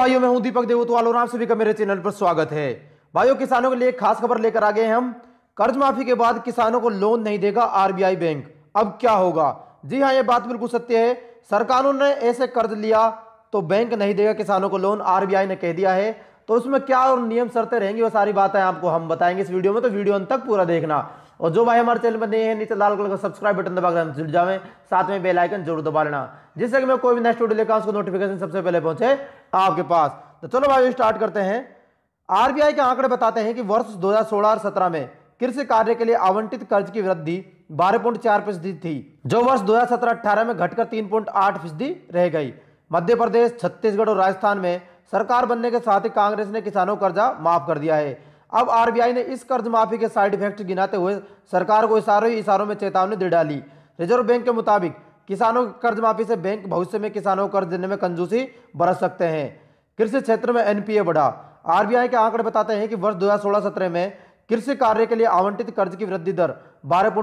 भाइयों मैं हूं दीपक देवतवाल और आप सभी का मेरे चैनल पर स्वागत है भाइयों किसानों के लिए खास खबर लेकर आ गए हम कर्ज माफी के बाद किसानों को लोन नहीं देगा आरबीआई बैंक अब क्या होगा जी हाँ ये बात बिल्कुल सत्य है सरकारों ने ऐसे कर्ज लिया तो बैंक नहीं देगा किसानों को लोन आरबीआई ने कह दिया है तो उसमें क्या और नियम शर्तें रहेंगी वो सारी बातें आपको हम बताएंगे इस वीडियो में तो वीडियो अंत तक पूरा देखना और जो भाई हमारे चैनल पर नए हैं नीचे लाल कलर का सब्सक्राइब बटन दबाकर हम जुड़ जाएं साथ में बेल आइकन जरूर दबा लेना जिससे कि मैं कोई भी नेक्स्ट वीडियो लेकर उसको नोटिफिकेशन सबसे पहले पहुंचे आपके पास तो चलो भाई स्टार्ट करते हैं आर के आंकड़े बताते हैं कि वर्ष दो और सत्रह में कृषि कार्य के लिए आवंटित कर्ज की वृद्धि बारह पॉइंट चार फीसदी थी जो वर्ष 2017-18 में घटकर तीन पॉइंट आठ फीसदी रह गई मध्य प्रदेश छत्तीसगढ़ और राजस्थान में सरकार बनने के साथ ही कांग्रेस ने किसानों कर्जा माफ कर दिया है अब आरबीआई ने इस कर्ज माफी के साइड इफेक्ट गिनाते हुए सरकार को इशारों ही इशारों में चेतावनी दे डाली रिजर्व बैंक के मुताबिक किसानों की कर्ज माफी से बैंक भविष्य में किसानों को कर्ज देने में कंजूसी बरत सकते हैं कृषि क्षेत्र में एनपीए बढ़ा आरबीआई के आंकड़े बताते हैं कि वर्ष दो हजार में कृषि कार्य के लिए आवंटित कर्ज की वृद्धि दर बारह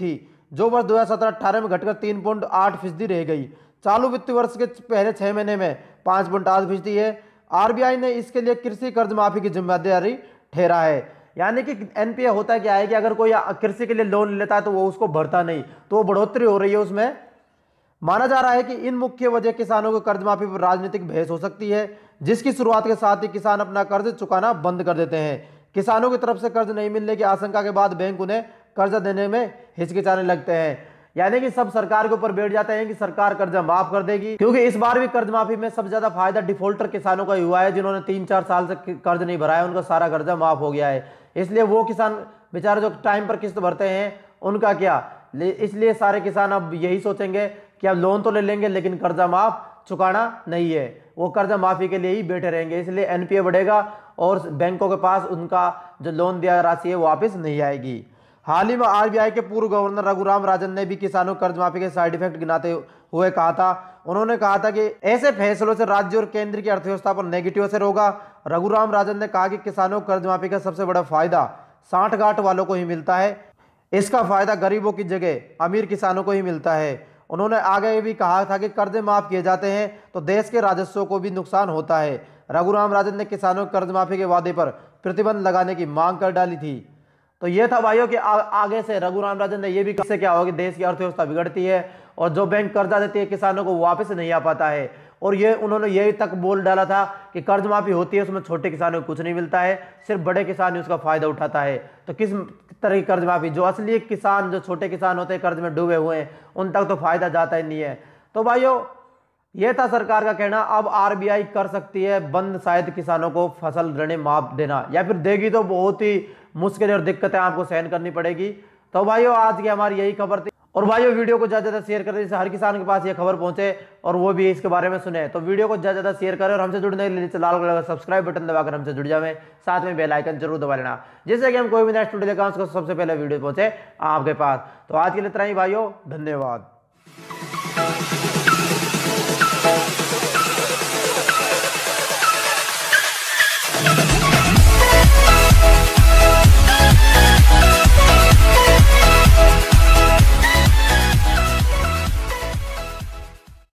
थी जो वर्ष दो हजार में घटकर तीन पॉइंट आठ फीसदी रह गई चालू वित्त वर्ष के पहले छह महीने में पांच पॉइंट आठ फीसदी है आरबीआई ने इसके लिए कृषि कर्ज माफी की जिम्मेदारी ठहरा है यानी कि एनपीए होता क्या है कि अगर कोई कृषि के लिए लोन लेता है तो वो उसको भरता नहीं तो वो बढ़ोतरी हो रही है उसमें माना जा रहा है कि इन मुख्य वजह किसानों को कर्ज माफी पर राजनीतिक बहस हो सकती है जिसकी शुरुआत के साथ ही किसान अपना कर्ज चुकाना बंद कर देते हैं किसानों की तरफ से कर्ज नहीं मिलने की आशंका के बाद बैंक उन्हें कर्ज देने में हिचकिचाने लगते हैं यानी कि सब सरकार के ऊपर बैठ जाते हैं कि सरकार कर्जा माफ कर देगी क्योंकि इस बार भी कर्ज माफी में सबसे ज्यादा फायदा डिफॉल्टर किसानों का हुआ है जिन्होंने तीन चार साल से कर्ज नहीं भराया उनका सारा कर्जा माफ हो गया है इसलिए वो किसान बेचारे जो टाइम पर किस्त भरते हैं उनका क्या इसलिए सारे किसान अब यही सोचेंगे कि अब लोन तो ले लेंगे लेकिन कर्जा माफ चुकाना नहीं है वो कर्जा माफी के लिए ही बैठे रहेंगे इसलिए एनपीए बढ़ेगा और बैंकों के पास उनका जो लोन दिया राशि है वापस नहीं आएगी हाल ही में आरबीआई के पूर्व गवर्नर रघुराम राजन ने भी किसानों कर्ज माफी के साइड इफेक्ट गिनाते हुए कहा था उन्होंने कहा था कि ऐसे फैसलों से राज्य और केंद्र की अर्थव्यवस्था पर नेगेटिव असर होगा रघुराम राजन ने कहा कि किसानों कर्ज माफी का सबसे बड़ा फायदा साठ गांठ वालों को ही मिलता है इसका फायदा गरीबों की जगह अमीर किसानों को ही मिलता है उन्होंने आगे भी कहा था कि कर्ज माफ किए जाते हैं तो देश के राजस्व को भी नुकसान होता है रघुराम राजन ने किसानों कर्ज माफी के वादे पर प्रतिबंध लगाने की मांग कर डाली थी तो ये था भाइयों कि आ, आगे से रघुराम राजन ने ये भी कहा क्या होगी देश की अर्थव्यवस्था बिगड़ती है और जो बैंक कर्जा देती है किसानों को वापस नहीं आ पाता है और ये उन्होंने यही तक बोल डाला था कि कर्ज माफी होती है उसमें छोटे किसानों को कुछ नहीं मिलता है सिर्फ बड़े किसान ही उसका फायदा उठाता है तो किस तरह की कर्ज माफी जो असली किसान जो छोटे किसान होते हैं कर्ज में डूबे हुए हैं उन तक तो फायदा जाता ही नहीं है तो भाईयो ये था सरकार का कहना अब आरबीआई कर सकती है बंद शायद किसानों को फसल ऋण माफ देना या फिर देगी तो बहुत ही मुश्किलें और दिक्कतें आपको सहन करनी पड़ेगी तो भाइयों आज की हमारी यही खबर थी और भाइयों वीडियो को ज़्यादा ज़्यादा शेयर करें जिससे हर किसान के पास ये खबर पहुंचे और वो भी इसके बारे में सुने तो वीडियो को ज़्यादा ज़्यादा शेयर करें और हमसे जुड़ने के लिए नीचे लाल कलर का सब्सक्राइब बटन दबाकर हमसे जुड़ जाए साथ में बेल आइकन जरूर दबा लेना जिससे कि हम कोई भी नेक्स्ट वीडियो देखा उसको सबसे पहले वीडियो पहुंचे आपके पास तो आज के लिए इतना ही भाईयों धन्यवाद